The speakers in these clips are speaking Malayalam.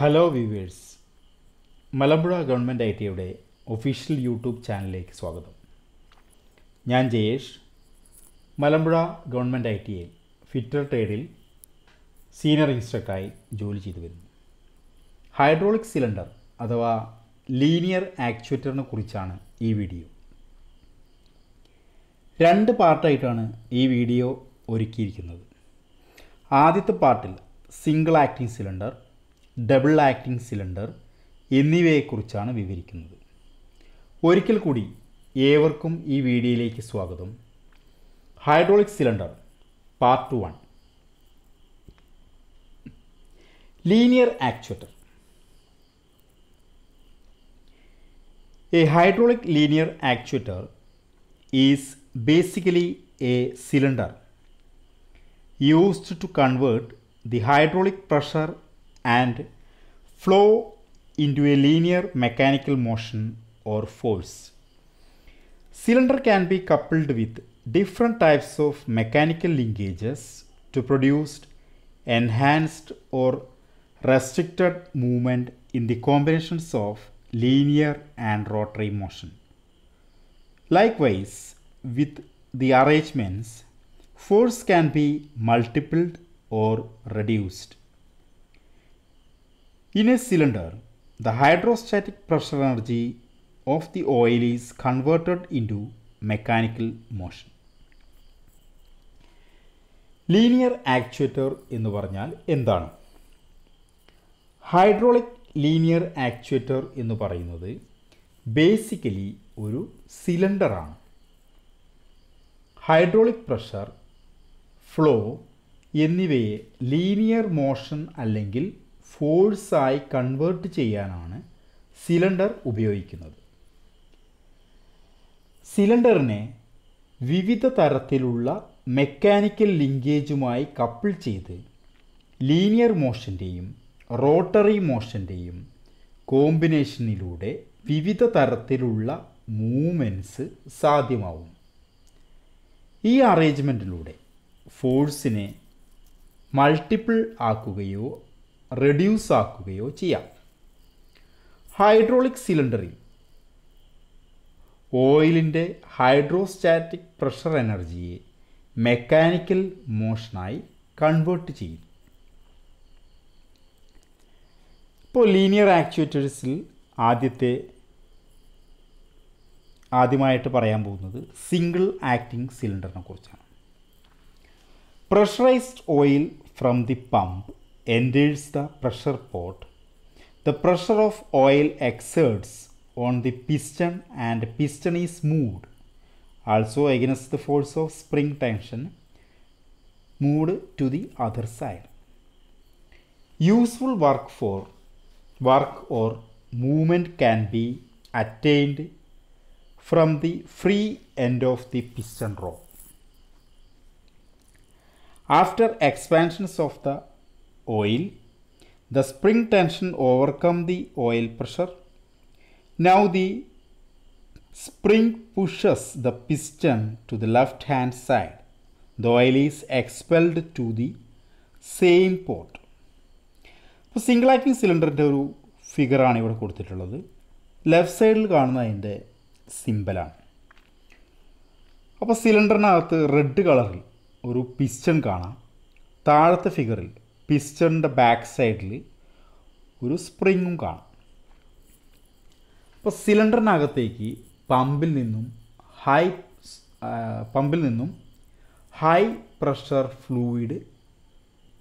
Hello viewers Malampuzha government I ടിയുടെ ഒഫീഷ്യൽ യൂട്യൂബ് ചാനലിലേക്ക് സ്വാഗതം ഞാൻ ജയേഷ് മലമ്പുഴ ഗവൺമെൻറ് ഐ ടിയിൽ ഫിറ്റർ ട്രേഡിൽ സീനിയർ ഇൻസ്ട്രക്ടറായി ജോലി ചെയ്തു വരുന്നു ഹൈഡ്രോളിക് സിലിണ്ടർ അഥവാ ലീനിയർ ആക്ച്വേറ്ററിനെ കുറിച്ചാണ് ഈ വീഡിയോ രണ്ട് പാർട്ടായിട്ടാണ് ഈ വീഡിയോ ഒരുക്കിയിരിക്കുന്നത് ആദ്യത്തെ പാർട്ടിൽ single acting cylinder double acting cylinder എന്നിവയെക്കുറിച്ചാണ് വിവരിക്കുന്നത് ഒരിക്കൽ കൂടി ഏവർക്കും ഈ വീഡിയോയിലേക്ക് സ്വാഗതം hydraulic cylinder part one linear actuator a hydraulic linear actuator is basically a cylinder used to convert the hydraulic pressure and flow into a linear mechanical motion or force. Cylinder can be coupled with different types of mechanical linkages to produce enhanced or restricted movement in the combinations of linear and rotary motion. Likewise, with the arrangements, force can be multiplied or reduced. In cylinder the hydrostatic pressure energy of the oil is is converted into mechanical motion. Linear actuator എന്ന് പറഞ്ഞാൽ എന്താണ് ഹൈഡ്രോളിക് ലീനിയർ ആക്ച്വേറ്റർ എന്ന് പറയുന്നത് ബേസിക്കലി ഒരു സിലിണ്ടറാണ് ഹൈഡ്രോളിക് പ്രഷർ ഫ്ലോ എന്നിവയെ ലീനിയർ മോഷൻ അല്ലെങ്കിൽ ഫോഴ്സായി കൺവേർട്ട് ചെയ്യാനാണ് സിലിണ്ടർ ഉപയോഗിക്കുന്നത് സിലിണ്ടറിനെ വിവിധ തരത്തിലുള്ള മെക്കാനിക്കൽ ലിങ്കേജുമായി കപ്പിൾ ചെയ്ത് ലീനിയർ മോഷൻ്റെയും റോട്ടറി മോഷൻ്റെയും കോമ്പിനേഷനിലൂടെ വിവിധ തരത്തിലുള്ള മൂവ്മെൻറ്റ്സ് സാധ്യമാവും ഈ അറേഞ്ച്മെൻറ്റിലൂടെ ഫോഴ്സിനെ മൾട്ടിപ്പിൾ ആക്കുകയോ റെഡ്യൂസ് ആക്കുകയോ ചെയ്യാം ഹൈഡ്രോളിക് സിലിണ്ടറിൽ ഓയിലിൻ്റെ ഹൈഡ്രോസ്റ്റാറ്റിക് പ്രഷർ എനർജിയെ മെക്കാനിക്കൽ മോഷനായി കൺവേർട്ട് ചെയ്യും ഇപ്പോൾ ലീനിയർ ആക്ച്വേറ്റേഴ്സിൽ ആദ്യത്തെ ആദ്യമായിട്ട് പറയാൻ പോകുന്നത് സിംഗിൾ ആക്ടിംഗ് സിലിണ്ടറിനെ കുറിച്ചാണ് pressurised oil from the pump enters the pressure pot. The pressure of oil exerts on the piston and piston is moved. Also against the force of spring tension moved to the other side. Useful work for work or movement can be attained from the free end of the piston rope. After expansions of the oil. The spring tension overcome the oil pressure. Now the spring pushes the piston to the left hand side. The oil is expelled to the same port അപ്പോൾ സിംഗിൾ ആക്ടിങ് സിലിണ്ടറിൻ്റെ ഒരു ഫിഗറാണ് ഇവിടെ കൊടുത്തിട്ടുള്ളത് ലെഫ്റ്റ് സൈഡിൽ കാണുന്ന അതിൻ്റെ സിമ്പലാണ് അപ്പോൾ സിലിണ്ടറിനകത്ത് റെഡ് കളറിൽ ഒരു പിസ്റ്റൺ കാണാം the figure, പിസ്റ്റണിൻ്റെ ബാക്ക് സൈഡിൽ ഒരു സ്പ്രിങ്ങും കാണാം അപ്പോൾ സിലിണ്ടറിനകത്തേക്ക് പമ്പിൽ നിന്നും ഹൈ പമ്പിൽ നിന്നും ഹൈ പ്രഷർ ഫ്ലൂയിഡ്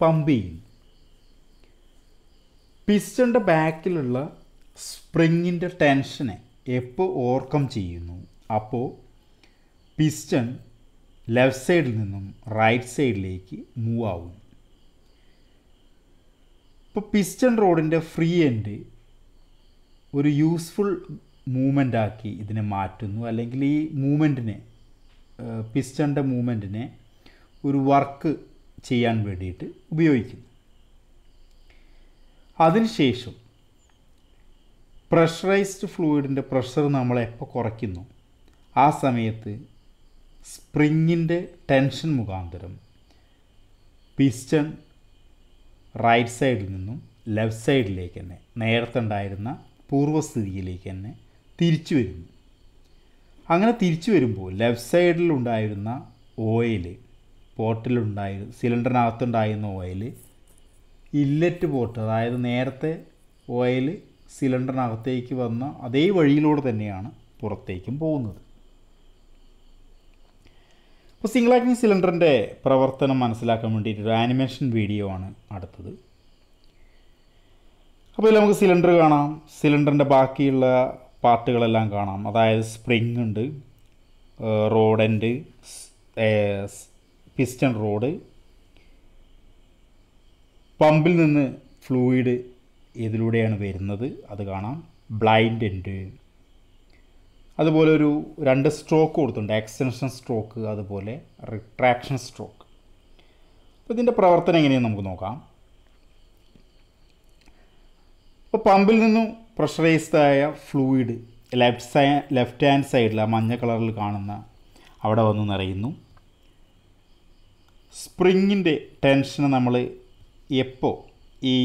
പമ്പ് ചെയ്യുന്നു പിസ്റ്റണിൻ്റെ ബാക്കിലുള്ള സ്പ്രിങ്ങിൻ്റെ ടെൻഷനെ എപ്പോൾ ഓവർകം ചെയ്യുന്നു അപ്പോൾ പിസ്റ്റൺ ലെഫ്റ്റ് സൈഡിൽ നിന്നും റൈറ്റ് സൈഡിലേക്ക് മൂവ് ആവുന്നു ഇപ്പോൾ പിസ്റ്റൺ റോഡിൻ്റെ ഫ്രീ എൻഡ് ഒരു യൂസ്ഫുൾ മൂമെൻ്റ് ആക്കി ഇതിനെ മാറ്റുന്നു അല്ലെങ്കിൽ ഈ മൂമെൻറ്റിനെ പിസ്റ്റൻ്റെ മൂമെൻറ്റിനെ ഒരു വർക്ക് ചെയ്യാൻ വേണ്ടിയിട്ട് ഉപയോഗിക്കുന്നു അതിനുശേഷം പ്രഷറൈസ്ഡ് ഫ്ലൂയിഡിൻ്റെ പ്രഷർ നമ്മളെപ്പോൾ കുറയ്ക്കുന്നു ആ സമയത്ത് സ്പ്രിങ്ങിൻ്റെ ടെൻഷൻ മുഖാന്തരം പിസ്റ്റൺ റൈറ്റ് സൈഡിൽ നിന്നും ലെഫ്റ്റ് സൈഡിലേക്ക് തന്നെ നേരത്തെ ഉണ്ടായിരുന്ന പൂർവ്വസ്ഥിതിയിലേക്ക് തന്നെ തിരിച്ചു വരുന്നു അങ്ങനെ തിരിച്ചു വരുമ്പോൾ ലെഫ്റ്റ് സൈഡിലുണ്ടായിരുന്ന ഓയിൽ പോട്ടിലുണ്ടായ സിലിണ്ടറിനകത്തുണ്ടായിരുന്ന ഓയിൽ ഇല്ലറ്റ് പോട്ട് അതായത് നേരത്തെ ഓയിൽ സിലിണ്ടറിനകത്തേക്ക് വന്ന അതേ വഴിയിലൂടെ തന്നെയാണ് പുറത്തേക്കും പോകുന്നത് ഇപ്പോൾ സിംഗിൾ ആക്ടിങ് സിലിണ്ടറിൻ്റെ പ്രവർത്തനം മനസ്സിലാക്കാൻ വേണ്ടിയിട്ട് ഒരു ആനിമേഷൻ വീഡിയോ ആണ് അടുത്തത് അപ്പോൾ ഇതിൽ നമുക്ക് സിലിണ്ടർ കാണാം സിലിണ്ടറിൻ്റെ ബാക്കിയുള്ള പാർട്ടുകളെല്ലാം കാണാം അതായത് സ്പ്രിങ് ഉണ്ട് എൻഡ് പിസ്റ്റൺ റോഡ് പമ്പിൽ നിന്ന് ഫ്ലൂയിഡ് ഇതിലൂടെയാണ് വരുന്നത് അത് കാണാം ബ്ലൈൻഡ് ഉണ്ട് അതുപോലെ ഒരു രണ്ട് സ്ട്രോക്ക് കൊടുത്തിട്ടുണ്ട് എക്സ്റ്റൻഷൻ സ്ട്രോക്ക് അതുപോലെ റിട്രാക്ഷൻ സ്ട്രോക്ക് അപ്പോൾ ഇതിൻ്റെ പ്രവർത്തനം എങ്ങനെയെന്ന് നമുക്ക് നോക്കാം ഇപ്പോൾ പമ്പിൽ നിന്നും പ്രഷറൈസ്ഡായ ഫ്ലൂയിഡ് ലെഫ്റ്റ് സൈ ലെഫ്റ്റ് ഹാൻഡ് സൈഡിൽ ആ മഞ്ഞ കളറിൽ കാണുന്ന അവിടെ വന്ന് നിറയുന്നു സ്പ്രിങ്ങിൻ്റെ ടെൻഷന് നമ്മൾ എപ്പോൾ ഈ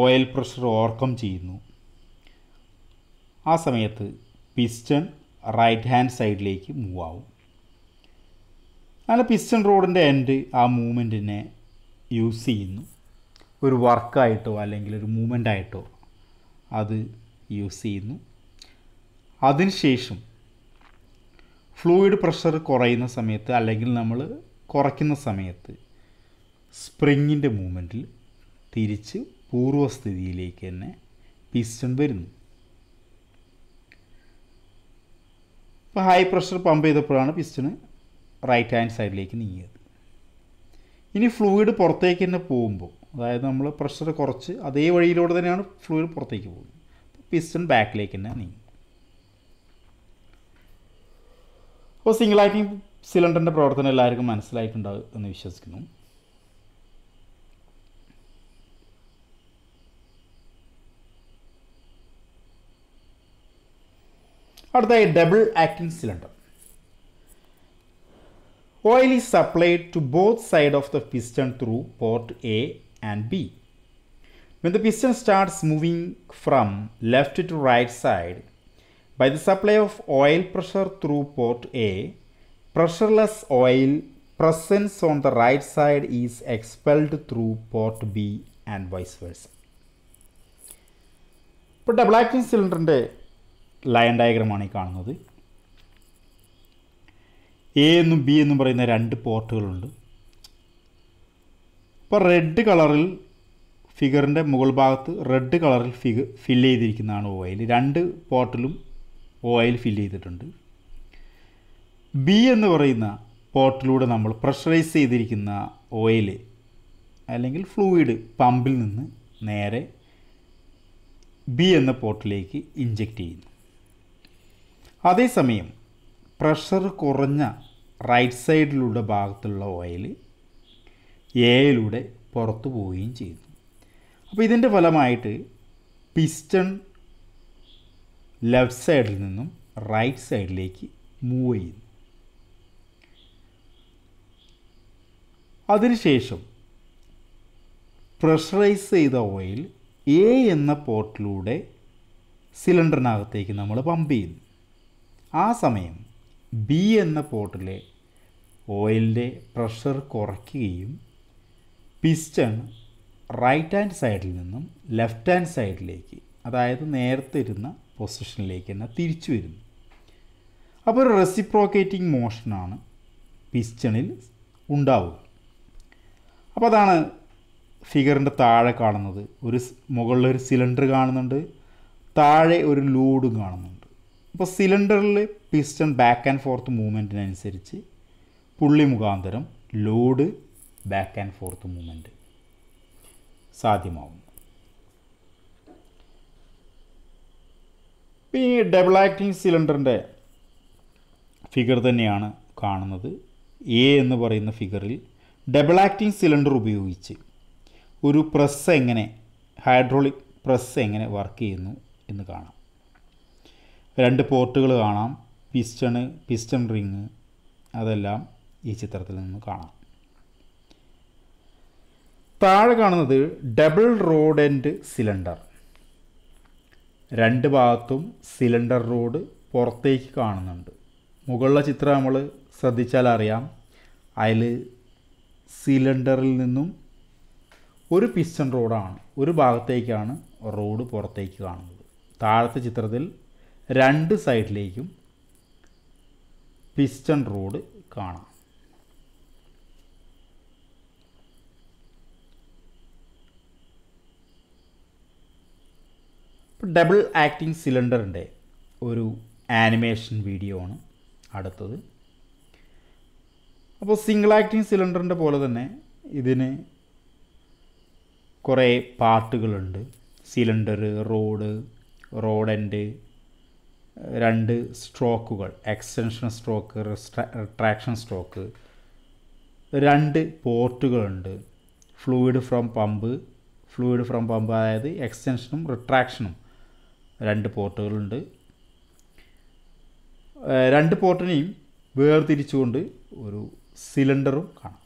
ഓയിൽ പ്രഷർ ഓവർകം ചെയ്യുന്നു ആ സമയത്ത് പിസ്റ്റൺ റൈറ്റ് ഹാൻഡ് സൈഡിലേക്ക് മൂവ് ആവും അങ്ങനെ പിസ്റ്റൺ റോഡിൻ്റെ എൻഡ് ആ മൂവ്മെൻറ്റിനെ യൂസ് ചെയ്യുന്നു ഒരു വർക്കായിട്ടോ അല്ലെങ്കിൽ ഒരു ആയിട്ടോ അത് യൂസ് ചെയ്യുന്നു അതിനുശേഷം ഫ്ലൂയിഡ് പ്രഷർ കുറയുന്ന സമയത്ത് അല്ലെങ്കിൽ നമ്മൾ കുറയ്ക്കുന്ന സമയത്ത് സ്പ്രിങ്ങിൻ്റെ മൂവ്മെൻറ്റിൽ തിരിച്ച് പൂർവ്വസ്ഥിതിയിലേക്ക് തന്നെ പിസ്റ്റൺ വരുന്നു ഇപ്പോൾ ഹൈ പ്രഷർ പമ്പ് ചെയ്തപ്പോഴാണ് പിസ്റ്റൺ റൈറ്റ് ഹാൻഡ് സൈഡിലേക്ക് നീങ്ങിയത് ഇനി ഫ്ലൂയിഡ് പുറത്തേക്ക് തന്നെ പോകുമ്പോൾ അതായത് നമ്മൾ പ്രഷർ കുറച്ച് അതേ വഴിയിലൂടെ തന്നെയാണ് ഫ്ലൂയിഡ് പുറത്തേക്ക് പോകുന്നത് പിസ്റ്റൺ ബാക്കിലേക്ക് തന്നെ നീങ്ങും അപ്പോൾ സിംഗിൾ ആക്ടിങ് സിലിണ്ടറിൻ്റെ പ്രവർത്തനം എല്ലാവർക്കും മനസ്സിലായിട്ടുണ്ടാകും എന്ന് വിശ്വസിക്കുന്നു the double acting cylinder oil is supplied to both side of the piston through port A and B when the piston starts moving from left to right side by the supply of oil pressure through port A, pressureless oil presence on the right side is expelled through port B and vice versa. ഇപ്പോൾ ഡബിൾ ആക്ടിംഗ് സിലിണ്ടറിൻ്റെ ലയൺ ഡയഗ്രാമാണ് ഈ കാണുന്നത് എ എന്നും ബി എന്നും പറയുന്ന രണ്ട് പോർട്ടുകളുണ്ട് അപ്പോൾ റെഡ് കളറിൽ ഫിഗറിൻ്റെ മുകൾ ഭാഗത്ത് റെഡ് കളറിൽ ഫിഗർ ഫില്ല് ചെയ്തിരിക്കുന്നതാണ് ഓയിൽ രണ്ട് പോർട്ടിലും ഓയിൽ ഫില്ല് ചെയ്തിട്ടുണ്ട് ബി എന്ന് പറയുന്ന പോർട്ടിലൂടെ നമ്മൾ പ്രഷറൈസ് ചെയ്തിരിക്കുന്ന ഓയിൽ അല്ലെങ്കിൽ ഫ്ലൂയിഡ് പമ്പിൽ നിന്ന് നേരെ ബി എന്ന പോർട്ടിലേക്ക് ഇഞ്ചക്റ്റ് ചെയ്യുന്നു അതേസമയം പ്രഷർ കുറഞ്ഞ റൈറ്റ് സൈഡിലുള്ള ഭാഗത്തുള്ള ഓയിൽ എയിലൂടെ പുറത്തു പോവുകയും ചെയ്യുന്നു അപ്പോൾ ഇതിൻ്റെ ഫലമായിട്ട് പിസ്റ്റൺ ലെഫ്റ്റ് സൈഡിൽ നിന്നും റൈറ്റ് സൈഡിലേക്ക് മൂവ് ചെയ്യുന്നു അതിനുശേഷം പ്രഷറൈസ് ചെയ്ത ഓയിൽ എ എന്ന പോർട്ടിലൂടെ സിലിണ്ടറിനകത്തേക്ക് നമ്മൾ പമ്പ് ചെയ്യുന്നു ആ സമയം ബി എന്ന പോട്ടിലെ ഓയിലിൻ്റെ പ്രഷർ കുറയ്ക്കുകയും പിസ്റ്റൺ റൈറ്റ് ഹാൻഡ് സൈഡിൽ നിന്നും ലെഫ്റ്റ് ഹാൻഡ് സൈഡിലേക്ക് അതായത് നേരത്തെ ഇരുന്ന പൊസിഷനിലേക്ക് തന്നെ തിരിച്ചു വരുന്നു അപ്പോൾ ഒരു റെസിപ്രോക്കേറ്റിംഗ് മോഷനാണ് പിസ്റ്റണിൽ ഉണ്ടാവുക അപ്പോൾ അതാണ് ഫിഗറിൻ്റെ താഴെ കാണുന്നത് ഒരു മുകളിലൊരു സിലിണ്ടർ കാണുന്നുണ്ട് താഴെ ഒരു ലൂഡും കാണുന്നുണ്ട് ഇപ്പോൾ സിലിണ്ടറിൽ പിസ്റ്റൺ ബാക്ക് ആൻഡ് ഫോർത്ത് മൂവ്മെൻറ്റിനനുസരിച്ച് പുള്ളി മുഖാന്തരം load back and forth movement സാധ്യമാവുന്നു ഈ ഡബിൾ ആക്ടിങ് സിലിണ്ടറിൻ്റെ ഫിഗർ തന്നെയാണ് കാണുന്നത് എ എന്ന് പറയുന്ന ഫിഗറിൽ ഡബിൾ ആക്ടിങ് സിലിണ്ടർ ഉപയോഗിച്ച് ഒരു പ്രസ് എങ്ങനെ ഹൈഡ്രോളിക് പ്രസ് എങ്ങനെ വർക്ക് ചെയ്യുന്നു എന്ന് കാണാം രണ്ട് പോർട്ടുകൾ കാണാം പിസ്റ്റണ് പിസ്റ്റൺ റിങ് അതെല്ലാം ഈ ചിത്രത്തിൽ നിന്ന് കാണാം താഴെ കാണുന്നത് ഡബിൾ റോഡ് എൻഡ് സിലിണ്ടർ രണ്ട് ഭാഗത്തും സിലിണ്ടർ റോഡ് പുറത്തേക്ക് കാണുന്നുണ്ട് മുകളിലെ ചിത്രം നമ്മൾ ശ്രദ്ധിച്ചാൽ അറിയാം അതിൽ സിലിണ്ടറിൽ നിന്നും ഒരു പിസ്റ്റൺ റോഡാണ് ഒരു ഭാഗത്തേക്കാണ് റോഡ് പുറത്തേക്ക് കാണുന്നത് താഴത്തെ ചിത്രത്തിൽ രണ്ട് സൈഡിലേക്കും പിസ്റ്റൺ റോഡ് കാണാം ഡബിൾ ആക്ടിംഗ് സിലിണ്ടറിൻ്റെ ഒരു ആനിമേഷൻ വീഡിയോ ആണ് അടുത്തത് അപ്പോൾ സിംഗിൾ ആക്ടിംഗ് സിലിണ്ടറിൻ്റെ പോലെ തന്നെ ഇതിന് കുറേ പാർട്ടുകളുണ്ട് സിലിണ്ടർ റോഡ് റോഡൻ്റ് രണ്ട് സ്ട്രോക്കുകൾ എക്സ്റ്റൻഷൻ സ്ട്രോക്ക് റിട്രാക്ഷൻ സ്ട്രോക്ക് രണ്ട് പോർട്ടുകളുണ്ട് fluid from pump fluid from pump അതായത് എക്സ്റ്റൻഷനും റിട്രാക്ഷനും രണ്ട് പോർട്ടുകളുണ്ട് രണ്ട് പോർട്ടിനെയും വേർതിരിച്ചുകൊണ്ട് ഒരു സിലിണ്ടറും കാണാം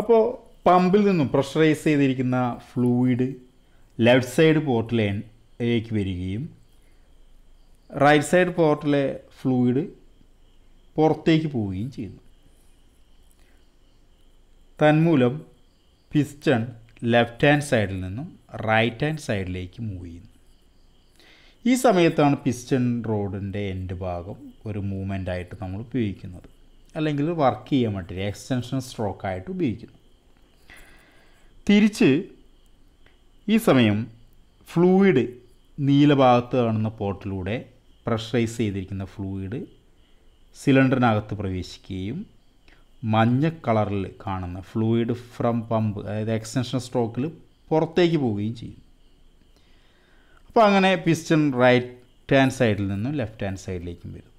അപ്പോൾ പമ്പിൽ നിന്നും പ്രഷറൈസ് ചെയ്തിരിക്കുന്ന ഫ്ലൂയിഡ് ലെഫ്റ്റ് സൈഡ് പോർട്ടിലേക്ക് വരികയും റൈറ്റ് സൈഡ് പോർട്ടിലെ ഫ്ലൂയിഡ് പുറത്തേക്ക് പോവുകയും ചെയ്യുന്നു തന്മൂലം പിസ്റ്റൺ ലെഫ്റ്റ് ഹാൻഡ് സൈഡിൽ നിന്നും റൈറ്റ് ഹാൻഡ് സൈഡിലേക്ക് മൂവ് ചെയ്യുന്നു ഈ സമയത്താണ് പിസ്റ്റൺ റോഡിൻ്റെ എൻഡ് ഭാഗം ഒരു മൂവ്മെൻ്റ് ആയിട്ട് നമ്മൾ ഉപയോഗിക്കുന്നത് അല്ലെങ്കിൽ വർക്ക് ചെയ്യാൻ പറ്റില്ല എക്സ്റ്റൻഷൻ സ്ട്രോക്കായിട്ട് ഉപയോഗിക്കുന്നു തിരിച്ച് ഈ സമയം ഫ്ലൂയിഡ് നീലഭാഗത്ത് കാണുന്ന പോർട്ടിലൂടെ പ്രഷറൈസ് ചെയ്തിരിക്കുന്ന ഫ്ലൂയിഡ് സിലിണ്ടറിനകത്ത് പ്രവേശിക്കുകയും മഞ്ഞ കളറിൽ കാണുന്ന ഫ്ലൂയിഡ് ഫ്രം പമ്പ് അതായത് എക്സ്റ്റൻഷൻ സ്ട്രോക്കിൽ പുറത്തേക്ക് പോവുകയും ചെയ്യും അപ്പോൾ അങ്ങനെ പിസ്റ്റൺ റൈറ്റ് ഹാൻഡ് സൈഡിൽ നിന്നും ലെഫ്റ്റ് ഹാൻഡ് സൈഡിലേക്കും വരും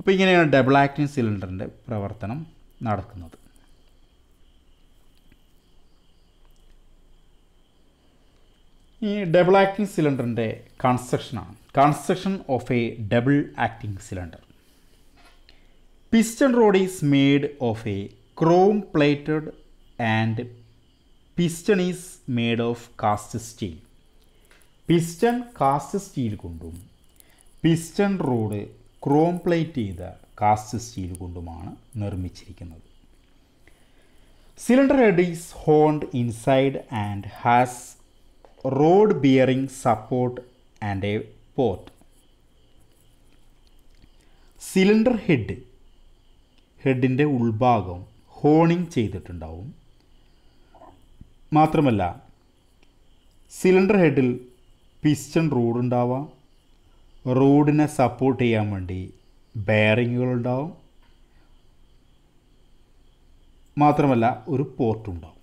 അപ്പോൾ ഇങ്ങനെയാണ് ഡബിൾ ആക്ടിൻ സിലിണ്ടറിൻ്റെ പ്രവർത്തനം നടക്കുന്നത് ഈ ഡബിൾ ആക്ടിംഗ് സിലിണ്ടറിൻ്റെ കൺസ്ട്രക്ഷനാണ് construction of a double acting cylinder piston rod is made of a chrome plated and piston is made of cast steel piston cast steel കൊണ്ടും പിസ്റ്റൺ റോഡ് ക്രോം പ്ലേറ്റ് ചെയ്ത കാസ്റ്റ് സ്റ്റീൽ കൊണ്ടുമാണ് നിർമ്മിച്ചിരിക്കുന്നത് cylinder head is honed inside and has rod bearing support and a port cylinder head ഹെഡിൻ്റെ ഉൾഭാഗം ഹോണിങ് ചെയ്തിട്ടുണ്ടാവും മാത്രമല്ല സിലിണ്ടർ ഹെഡിൽ പിസ്റ്റൺ റോഡ് ഉണ്ടാവാം റോഡിനെ സപ്പോർട്ട് ചെയ്യാൻ വേണ്ടി ബെയറിങ്ങുകളുണ്ടാവും മാത്രമല്ല ഒരു പോർട്ടുണ്ടാവും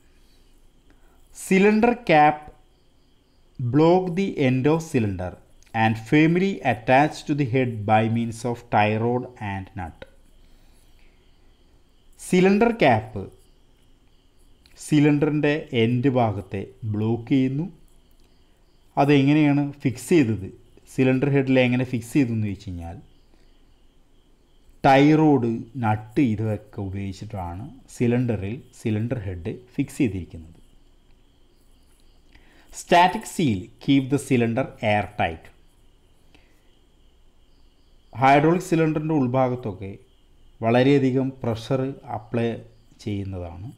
cylinder cap block the end of cylinder and firmly attach to the head by means of tie rod and nut. Cylinder cap സിലിണ്ടറിൻ്റെ എൻഡ് ഭാഗത്തെ ബ്ലോക്ക് ചെയ്യുന്നു അതെങ്ങനെയാണ് ഫിക്സ് ചെയ്തത് സിലിണ്ടർ ഹെഡിൽ എങ്ങനെ ഫിക്സ് എന്ന് വെച്ച് കഴിഞ്ഞാൽ ടൈറോഡ് നട്ട് ഇതൊക്കെ ഉപയോഗിച്ചിട്ടാണ് സിലിണ്ടറിൽ സിലിണ്ടർ ഹെഡ് ഫിക്സ് ചെയ്തിരിക്കുന്നത് static seal keep the cylinder air tight hydraulic സിലിണ്ടറിൻ്റെ ഉൾഭാഗത്തൊക്കെ വളരെയധികം പ്രഷർ അപ്ലൈ ചെയ്യുന്നതാണ്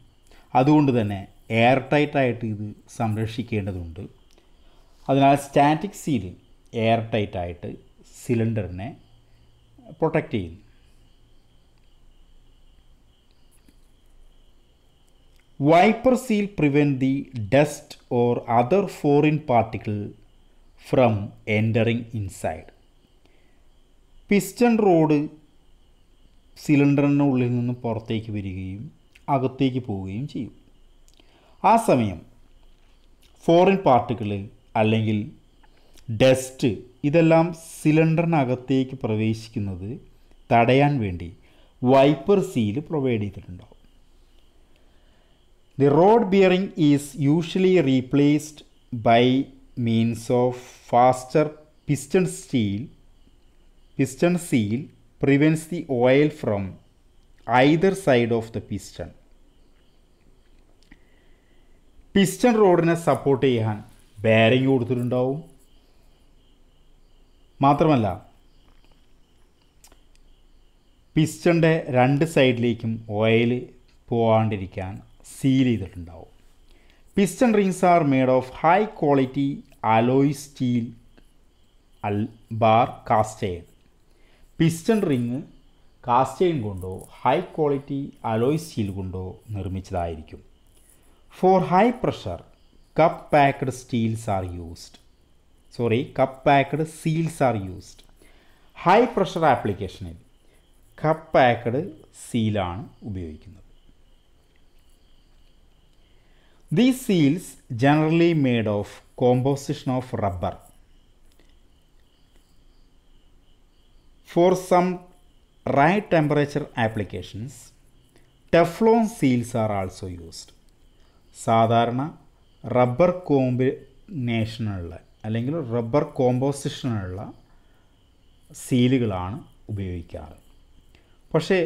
അതുകൊണ്ട് തന്നെ എയർ ടൈറ്റായിട്ട് ഇത് സംരക്ഷിക്കേണ്ടതുണ്ട് അതിനാൽ സ്റ്റാറ്റിക് സീൽ എയർ ടൈറ്റായിട്ട് സിലിണ്ടറിനെ പ്രൊട്ടക്റ്റ് ചെയ്യുന്നു Wiper seal prevent the dust or other foreign particle from entering inside. Piston rod ഉള്ളിൽ നിന്ന് പുറത്തേക്ക് വരികയും അകത്തേക്ക് പോവുകയും ചെയ്യും ആ സമയം ഫോറിൻ പാർട്ടിക്കിൾ അല്ലെങ്കിൽ ഡസ്റ്റ് ഇതെല്ലാം സിലിണ്ടറിനകത്തേക്ക് പ്രവേശിക്കുന്നത് തടയാൻ വേണ്ടി വൈപ്പർ സീല് പ്രൊവൈഡ് ചെയ്തിട്ടുണ്ട് the rod bearing is usually replaced by means of faster piston steel piston seal prevents the oil from either side of the piston piston റോഡിനെ സപ്പോർട്ട് ചെയ്യാൻ ബാരിങ് കൊടുത്തിട്ടുണ്ടാവും മാത്രമല്ല പിസ്റ്റൻ്റെ രണ്ട് സൈഡിലേക്കും ഓയിൽ പോകാണ്ടിരിക്കാൻ സീൽ ചെയ്തിട്ടുണ്ടാവും piston rings are made of high quality alloy steel or bar cast iron piston ring cast iron കൊണ്ടോ ഹൈ ക്വാളിറ്റി അലോയ് സ്റ്റീൽ കൊണ്ടോ നിർമ്മിച്ചതായിരിക്കും for high pressure cup packed steels are used sorry cup packed seals are used high pressure ആപ്ലിക്കേഷനിൽ കപ്പ് പാക്ക്ഡ് സീലാണ് ഉപയോഗിക്കുന്നത് these seals generally made of composition of rubber for some right temperature applications Teflon seals are also used സാധാരണ റബ്ബർ കോമ്പിനേഷനുള്ള അല്ലെങ്കിൽ റബ്ബർ കോമ്പോസിഷനുള്ള സീലുകളാണ് ഉപയോഗിക്കാറ് പക്ഷേ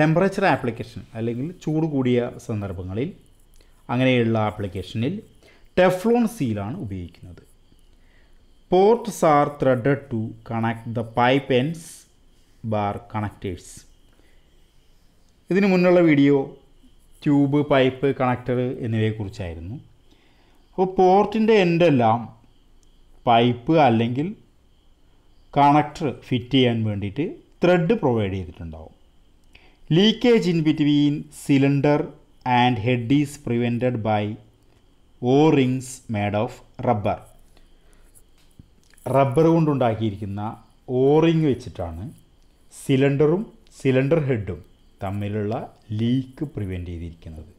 ടെമ്പറേച്ചർ ആപ്ലിക്കേഷൻ അല്ലെങ്കിൽ ചൂട് കൂടിയ സന്ദർഭങ്ങളിൽ അങ്ങനെയുള്ള ആപ്ലിക്കേഷനിൽ ടെഫ്ലോൺ സീലാണ് ഉപയോഗിക്കുന്നത് ports are threaded to connect the pipe ends or connectors ഇതിനു മുന്നുള്ള വീഡിയോ ട്യൂബ് പൈപ്പ് കണക്ടർ എന്നിവയെക്കുറിച്ചായിരുന്നു അപ്പോൾ പോർട്ടിൻ്റെ എൻഡെല്ലാം പൈപ്പ് അല്ലെങ്കിൽ കണക്ടർ ഫിറ്റ് ചെയ്യാൻ വേണ്ടിയിട്ട് ത്രെഡ് പ്രൊവൈഡ് ചെയ്തിട്ടുണ്ടാവും leakage in between cylinder and head is prevented by O rings made of rubber rubber കൊണ്ടുണ്ടാക്കിയിരിക്കുന്ന ഓറിങ് വെച്ചിട്ടാണ് സിലിണ്ടറും സിലിണ്ടർ ഹെഡും തമ്മിലുള്ള ലീക്ക് പ്രിവെൻ്റ് ചെയ്തിരിക്കുന്നത്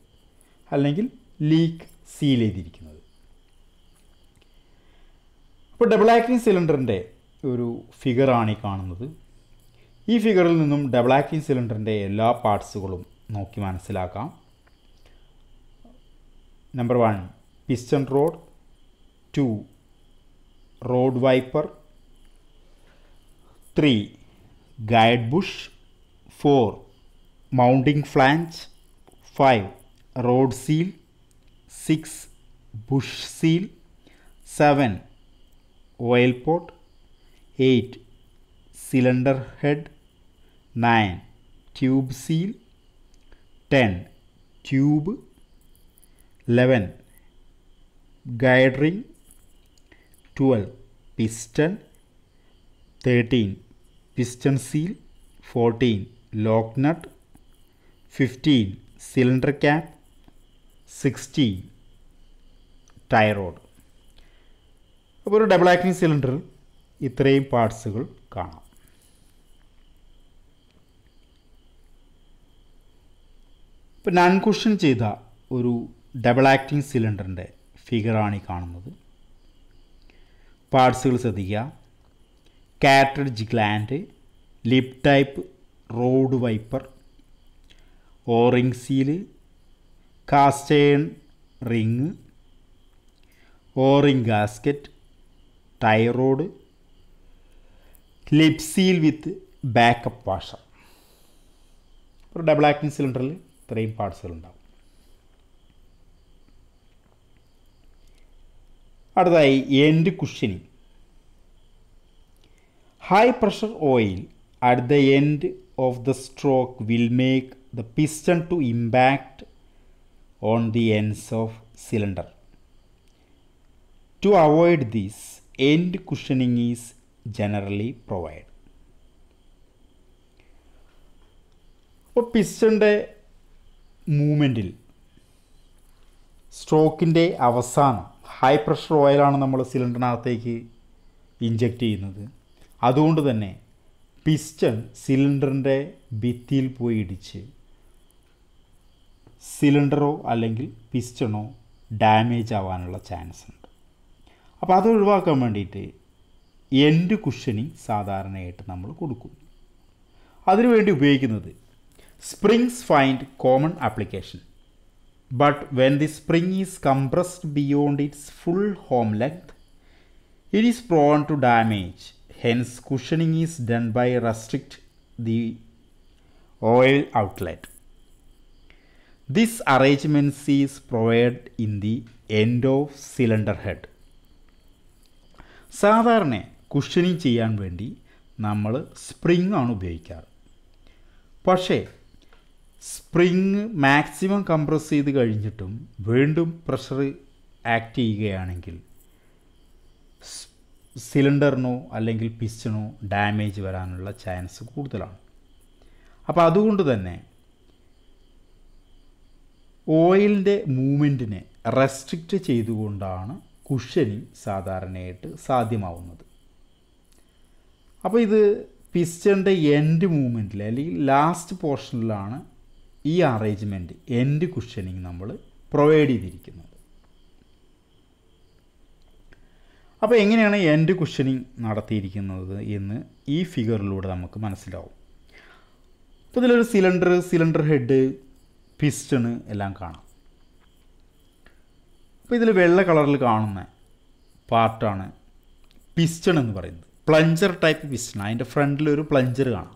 അല്ലെങ്കിൽ ലീക്ക് സീൽ ചെയ്തിരിക്കുന്നത് അപ്പോൾ ഡബിൾ ആക്ടിങ് സിലിണ്ടറിൻ്റെ ഒരു ഫിഗറാണ് ഈ കാണുന്നത് ഈ ഫിഗറിൽ നിന്നും ഡബിൾ ആക്ടിങ് സിലിണ്ടറിൻ്റെ എല്ലാ പാർട്സുകളും നോക്കി മനസ്സിലാക്കാം number one piston rod two road wiper three guide bush four mounting flange five road seal six bush seal seven oil pot 8 cylinder head 9 tube seal 10 tube eleven guide ring twelve piston thirteen piston seal fourteen lock nut fifteen cylinder cap sixteen tie rod അപ്പോൾ ഒരു ഡബിൾ ആക്ടിങ് സിലിണ്ടർ ഇത്രയും പാർട്സുകൾ കാണാം ഇപ്പോൾ നൺ ക്വസ്റ്റ്യൻ ചെയ്ത ഒരു ഡബിൾ ആക്ടിംഗ് സിലിണ്ടറിൻ്റെ ഫിഗറാണ് ഈ കാണുന്നത് പാർട്സുകൾ ശ്രദ്ധിക്കുക cartridge gland lip type rod wiper O ring seal cast iron ring O ring gasket tie rod lip seal with backup washer ഒരു ഡബിൾ ആക്ടിംഗ് സിലിണ്ടറിൽ ഇത്രയും പാർട്സുകളുണ്ടാവും അടുത്തതായി end cushioning high pressure oil at the end of the stroke will make the piston to impact on the ends of cylinder to avoid these end cushioning is generally provide അപ്പോൾ പിസ്റ്റൻ്റെ മൂമെൻറ്റിൽ സ്ട്രോക്കിൻ്റെ അവസാനം ഹൈ പ്രഷർ ഓയിലാണ് നമ്മൾ സിലിണ്ടറിനകത്തേക്ക് ഇഞ്ചക്റ്റ് ചെയ്യുന്നത് അതുകൊണ്ട് തന്നെ പിസ്റ്റൺ സിലിണ്ടറിൻ്റെ ഭിത്തിയിൽ പോയി ഇടിച്ച് സിലിണ്ടറോ അല്ലെങ്കിൽ പിസ്റ്റണോ ഡാമേജ് ആവാനുള്ള ചാൻസ് ഉണ്ട് അപ്പോൾ അത് ഒഴിവാക്കാൻ വേണ്ടിയിട്ട് എൻഡ് കുഷനിങ് സാധാരണയായിട്ട് നമ്മൾ കൊടുക്കുന്നു അതിനുവേണ്ടി ഉപയോഗിക്കുന്നത് springs find common application But when the spring is compressed beyond its full home length, it is prone to damage. Hence, cushioning is done by restrict the oil outlet. This arrangement is provided in the end of cylinder head. സാധാരണ കുഷ്യനിങ് ചെയ്യാൻ വേണ്ടി നമ്മൾ സ്പ്രിംഗ് ആണ് ഉപയോഗിക്കാറ് സ്പ്രിങ് മാക്സിമം കംപ്രസ് ചെയ്ത് കഴിഞ്ഞിട്ടും വീണ്ടും പ്രഷർ ആക്ട് ചെയ്യുകയാണെങ്കിൽ സിലിണ്ടറിനോ അല്ലെങ്കിൽ പിസ്റ്റനോ ഡാമേജ് വരാനുള്ള ചാൻസ് കൂടുതലാണ് അപ്പോൾ അതുകൊണ്ട് തന്നെ ഓയിലിൻ്റെ മൂവ്മെൻറ്റിനെ റെസ്ട്രിക്റ്റ് ചെയ്തുകൊണ്ടാണ് കുഷനിങ് സാധാരണയായിട്ട് സാധ്യമാവുന്നത് അപ്പോൾ ഇത് പിസ്റ്റൻ്റെ എൻഡ് മൂവ്മെൻറ്റിൽ അല്ലെങ്കിൽ ലാസ്റ്റ് പോർഷനിലാണ് ഈ അറേഞ്ച്മെൻറ്റ് എൻഡ് കുഷനിങ് നമ്മൾ പ്രൊവൈഡ് ചെയ്തിരിക്കുന്നത് അപ്പോൾ എങ്ങനെയാണ് എൻഡ് ക്വസ്റ്റ്യനിങ് നടത്തിയിരിക്കുന്നത് എന്ന് ഈ ഫിഗറിലൂടെ നമുക്ക് മനസ്സിലാവും അപ്പോൾ ഇതിലൊരു സിലിണ്ടർ സിലിണ്ടർ ഹെഡ് പിസ്റ്റണ് എല്ലാം കാണാം അപ്പോൾ ഇതിൽ വെള്ള കളറിൽ കാണുന്ന പാർട്ടാണ് പിസ്റ്റൺ എന്ന് പറയുന്നത് പ്ലഞ്ചർ ടൈപ്പ് പിസ്റ്റൺ അതിൻ്റെ ഫ്രണ്ടിൽ ഒരു പ്ലഞ്ചർ കാണാം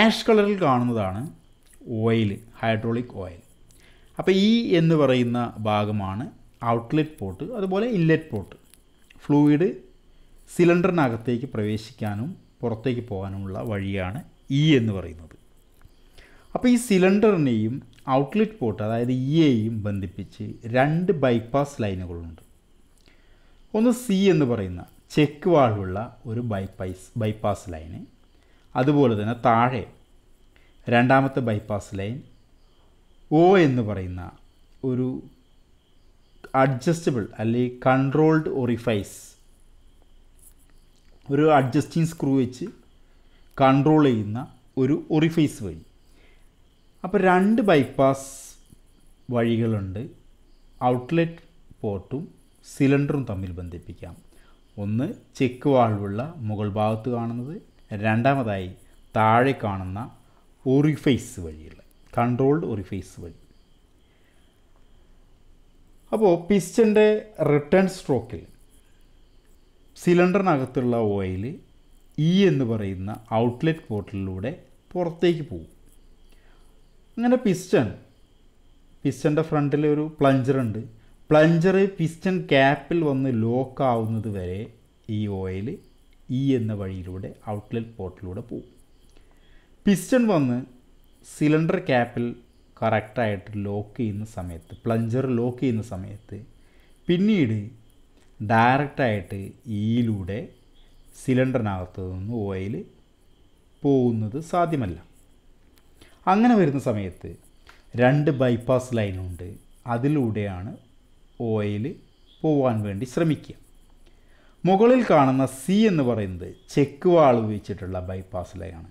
ആഷ് കളറിൽ കാണുന്നതാണ് ഓയിൽ ഹൈഡ്രോളിക് ഓയിൽ അപ്പോൾ ഈ എന്ന് പറയുന്ന ഭാഗമാണ് ഔട്ട്ലെറ്റ് പോർട്ട് അതുപോലെ ഇൻലെറ്റ് പോർട്ട് ഫ്ലൂയിഡ് സിലിണ്ടറിനകത്തേക്ക് പ്രവേശിക്കാനും പുറത്തേക്ക് പോകാനുമുള്ള വഴിയാണ് ഇ എന്ന് പറയുന്നത് അപ്പോൾ ഈ സിലിണ്ടറിനെയും ഔട്ട്ലെറ്റ് പോർട്ട് അതായത് ഇയെയും ബന്ധിപ്പിച്ച് രണ്ട് ബൈപ്പാസ് ലൈനുകളുണ്ട് ഒന്ന് സി എന്ന് പറയുന്ന ചെക്ക് വാൾവുള്ള ഒരു ബൈപ്പൈസ് ബൈപ്പാസ് ലൈന് അതുപോലെ തന്നെ താഴെ രണ്ടാമത്തെ ബൈപ്പാസ് ലൈൻ ഒ എന്ന് പറയുന്ന ഒരു അഡ്ജസ്റ്റബിൾ അല്ലെങ്കിൽ കൺട്രോൾഡ് ഒറിഫൈസ് ഒരു അഡ്ജസ്റ്റിംഗ് സ്ക്രൂ വെച്ച് കൺട്രോൾ ചെയ്യുന്ന ഒരു ഒറിഫൈസ് വഴി അപ്പോൾ രണ്ട് ബൈപ്പാസ് വഴികളുണ്ട് ഔട്ട്ലെറ്റ് പോർട്ടും സിലിണ്ടറും തമ്മിൽ ബന്ധിപ്പിക്കാം ഒന്ന് ചെക്ക് വാൾവുള്ള മുകൾ ഭാഗത്ത് കാണുന്നത് രണ്ടാമതായി താഴെ കാണുന്ന ഒറിഫൈസ് വഴിയുള്ള കൺട്രോൾഡ് ഒറിഫൈസ് വഴി അപ്പോൾ പിസ്റ്റൻ്റെ റിട്ടേൺ സ്ട്രോക്കിൽ സിലിണ്ടറിനകത്തുള്ള ഓയിൽ ഇ എന്ന് പറയുന്ന ഔട്ട്ലെറ്റ് പോർട്ടിലൂടെ പുറത്തേക്ക് പോകും അങ്ങനെ പിസ്റ്റൺ പിസ്റ്റൻ്റെ ഫ്രണ്ടിൽ ഒരു പ്ലഞ്ചറുണ്ട് പ്ലഞ്ചർ പിസ്റ്റൺ ക്യാപ്പിൽ വന്ന് ലോക്ക് ആവുന്നത് വരെ ഈ ഓയിൽ ഇ e എന്ന വഴിയിലൂടെ ഔട്ട്ലെറ്റ് പോർട്ടിലൂടെ പോകും പിസ്റ്റൺ വന്ന് സിലിണ്ടർ ക്യാപ്പിൽ കറക്റ്റായിട്ട് ലോക്ക് ചെയ്യുന്ന സമയത്ത് പ്ലഞ്ചർ ലോക്ക് ചെയ്യുന്ന സമയത്ത് പിന്നീട് ഡയറക്റ്റായിട്ട് ഈയിലൂടെ സിലിണ്ടറിനകത്ത് നിന്ന് ഓയിൽ പോകുന്നത് സാധ്യമല്ല അങ്ങനെ വരുന്ന സമയത്ത് രണ്ട് ബൈപ്പാസ് ലൈനുണ്ട് അതിലൂടെയാണ് ഓയിൽ പോവാൻ വേണ്ടി ശ്രമിക്കുക മുകളിൽ കാണുന്ന സി എന്ന് പറയുന്നത് ചെക്ക് വാൾ ഉപയോഗിച്ചിട്ടുള്ള ബൈപ്പാസ് ലൈനാണ്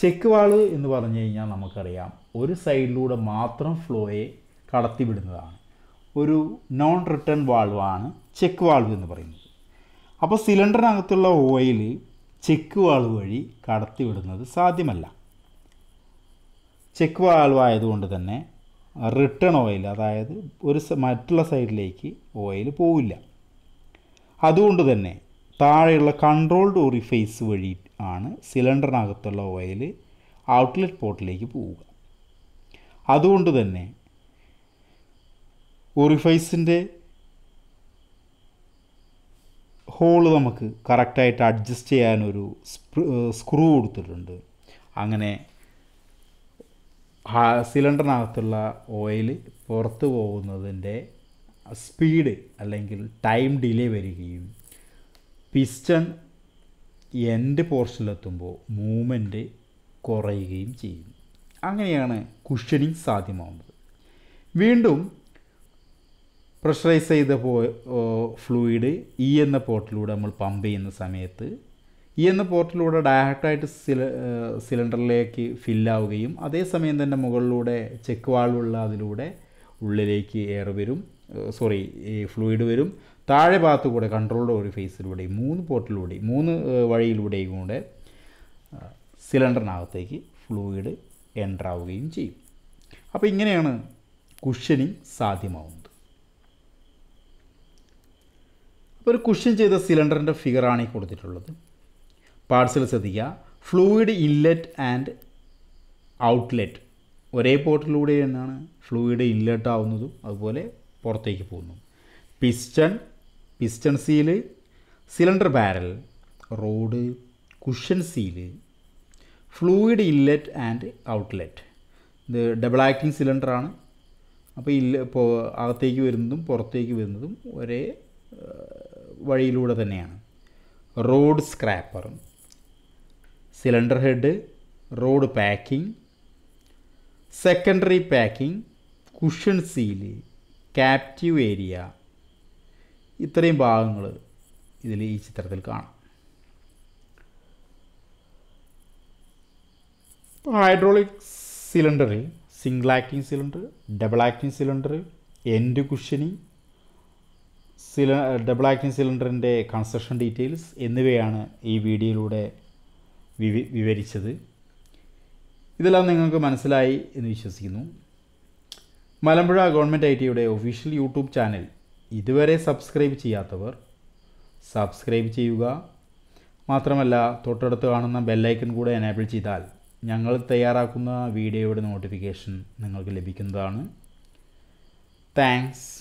ചെക്ക് വാള് എന്ന് പറഞ്ഞു കഴിഞ്ഞാൽ നമുക്കറിയാം ഒരു സൈഡിലൂടെ മാത്രം ഫ്ലോയെ കടത്തിവിടുന്നതാണ് ഒരു നോൺ റിട്ടേൺ വാൾവാണ് ചെക്ക് വാൾവ് എന്ന് പറയുന്നത് അപ്പോൾ സിലിണ്ടറിനകത്തുള്ള ഓയിൽ ചെക്ക് വാൾവ് വഴി കടത്തിവിടുന്നത് സാധ്യമല്ല ചെക്ക് വാൾവ് ആയതുകൊണ്ട് തന്നെ റിട്ടേൺ ഓയിൽ അതായത് ഒരു മറ്റുള്ള സൈഡിലേക്ക് ഓയിൽ പോവില്ല അതുകൊണ്ട് തന്നെ താഴെയുള്ള കൺട്രോൾഡ് ഓറിഫേസ് വഴി ആണ് സിലിണ്ടറിനകത്തുള്ള ഓയിൽ ഔട്ട്ലെറ്റ് പോർട്ടിലേക്ക് പോവുക അതുകൊണ്ട് തന്നെ ഒറിഫൈസിൻ്റെ ഹോള് നമുക്ക് കറക്റ്റായിട്ട് അഡ്ജസ്റ്റ് ചെയ്യാനൊരു സ്ക്രൂ കൊടുത്തിട്ടുണ്ട് അങ്ങനെ സിലിണ്ടറിനകത്തുള്ള ഓയിൽ പുറത്തു പോകുന്നതിൻ്റെ സ്പീഡ് അല്ലെങ്കിൽ ടൈം ഡിലേ വരികയും പിസ്റ്റൺ എൻ്റെ പോർഷനിലെത്തുമ്പോൾ മൂമെൻറ്റ് കുറയുകയും ചെയ്യും അങ്ങനെയാണ് കുഷനിങ് സാധ്യമാവുന്നത് വീണ്ടും പ്രഷറൈസ് ചെയ്ത പോ ഫ്ലൂയിഡ് ഈ e എന്ന പോർട്ടിലൂടെ നമ്മൾ പമ്പ് ചെയ്യുന്ന സമയത്ത് ഈ e എന്ന പോർട്ടിലൂടെ ഡയറക്റ്റായിട്ട് സില സിലിണ്ടറിലേക്ക് ഫില്ലാവുകയും അതേസമയം തന്നെ മുകളിലൂടെ ചെക്ക് വാൾവുള്ള അതിലൂടെ ഉള്ളിലേക്ക് എയർ വരും സോറി ഫ്ലൂയിഡ് വരും താഴെ ഭാഗത്തുകൂടെ കൺട്രോൾഡ് ഒരു ഫേസിലൂടെയും മൂന്ന് പോർട്ടിലൂടെയും മൂന്ന് വഴിയിലൂടെയും കൂടെ സിലിണ്ടറിനകത്തേക്ക് ഫ്ലൂയിഡ് എൻ്റർ ആവുകയും ചെയ്യും അപ്പോൾ ഇങ്ങനെയാണ് കുഷ്യനിങ് സാധ്യമാവുന്നത് അപ്പോൾ ഒരു കുഷ്യൻ ചെയ്ത സിലിണ്ടറിൻ്റെ ഫിഗറാണ് ഈ കൊടുത്തിട്ടുള്ളത് പാർസൽ ശ്രദ്ധിക്കുക ഫ്ലൂയിഡ് ഇൻലെറ്റ് ആൻഡ് ഔട്ട്ലെറ്റ് ഒരേ പോർട്ടിലൂടെ എന്നാണ് ഫ്ലൂയിഡ് ഇൻലെറ്റ് ആവുന്നതും അതുപോലെ പുറത്തേക്ക് പോകുന്നു piston piston seal cylinder barrel rod cushion seal fluid inlet and outlet ഇത് ഡബിൾ ആക്ടിങ് സിലിണ്ടറാണ് അപ്പോൾ ഇല്ല ഇപ്പോൾ അകത്തേക്ക് വരുന്നതും പുറത്തേക്ക് വരുന്നതും ഒരേ വഴിയിലൂടെ തന്നെയാണ് rod scraper cylinder head rod packing secondary packing cushion seal captive area ഇത്രയും ഭാഗങ്ങൾ ഇതിൽ ഈ ചിത്രത്തിൽ കാണാം ഇപ്പോൾ hydraulic cylinder single acting cylinder double acting cylinder end cushioning സില ഡബിൾ ആക്ടിങ് സിലിണ്ടറിൻ്റെ കൺസ്ട്രക്ഷൻ ഡീറ്റെയിൽസ് എന്നിവയാണ് ഈ വീഡിയോയിലൂടെ വിവ വിവരിച്ചത് ഇതെല്ലാം നിങ്ങൾക്ക് മനസ്സിലായി എന്ന് വിശ്വസിക്കുന്നു മലമ്പുഴ ഗവൺമെൻറ് ഐ ടിയുടെ ഒഫീഷ്യൽ യൂട്യൂബ് ചാനൽ ഇതുവരെ സബ്സ്ക്രൈബ് ചെയ്യാത്തവർ സബ്സ്ക്രൈബ് ചെയ്യുക മാത്രമല്ല തൊട്ടടുത്ത് കാണുന്ന ബെല്ലൈക്കൺ കൂടെ എനേബിൾ ചെയ്താൽ ഞങ്ങൾ തയ്യാറാക്കുന്ന വീഡിയോയുടെ നോട്ടിഫിക്കേഷൻ നിങ്ങൾക്ക് ലഭിക്കുന്നതാണ് താങ്ക്സ്